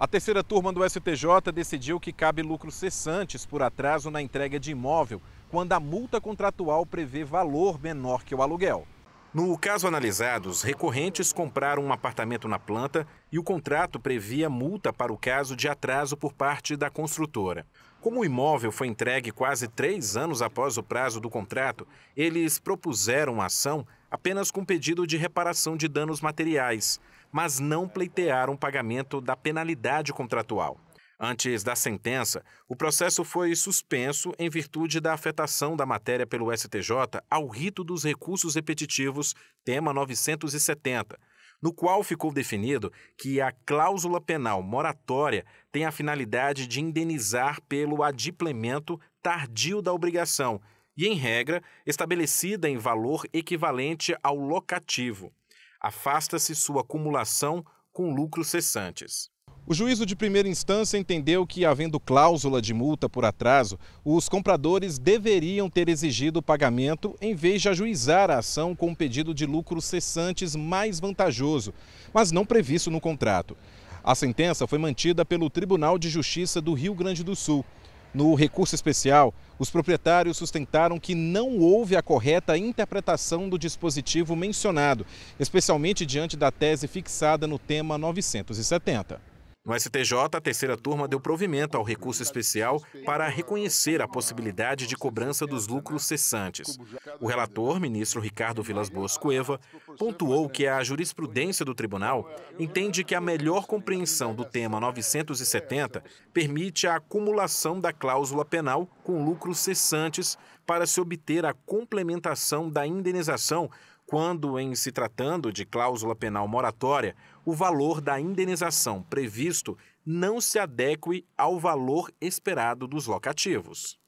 A terceira turma do STJ decidiu que cabe lucros cessantes por atraso na entrega de imóvel quando a multa contratual prevê valor menor que o aluguel. No caso analisado, os recorrentes compraram um apartamento na planta e o contrato previa multa para o caso de atraso por parte da construtora. Como o imóvel foi entregue quase três anos após o prazo do contrato, eles propuseram a ação apenas com pedido de reparação de danos materiais, mas não pleitearam pagamento da penalidade contratual. Antes da sentença, o processo foi suspenso em virtude da afetação da matéria pelo STJ ao rito dos recursos repetitivos, tema 970, no qual ficou definido que a cláusula penal moratória tem a finalidade de indenizar pelo adiplemento tardio da obrigação e, em regra, estabelecida em valor equivalente ao locativo. Afasta-se sua acumulação com lucros cessantes. O juízo de primeira instância entendeu que, havendo cláusula de multa por atraso, os compradores deveriam ter exigido o pagamento em vez de ajuizar a ação com um pedido de lucros cessantes mais vantajoso, mas não previsto no contrato. A sentença foi mantida pelo Tribunal de Justiça do Rio Grande do Sul. No recurso especial, os proprietários sustentaram que não houve a correta interpretação do dispositivo mencionado, especialmente diante da tese fixada no tema 970. No STJ, a terceira turma deu provimento ao recurso especial para reconhecer a possibilidade de cobrança dos lucros cessantes. O relator, ministro Ricardo Vilas Boas Cueva, pontuou que a jurisprudência do tribunal entende que a melhor compreensão do tema 970 permite a acumulação da cláusula penal com lucros cessantes para se obter a complementação da indenização quando, em se tratando de cláusula penal moratória, o valor da indenização previsto não se adeque ao valor esperado dos locativos.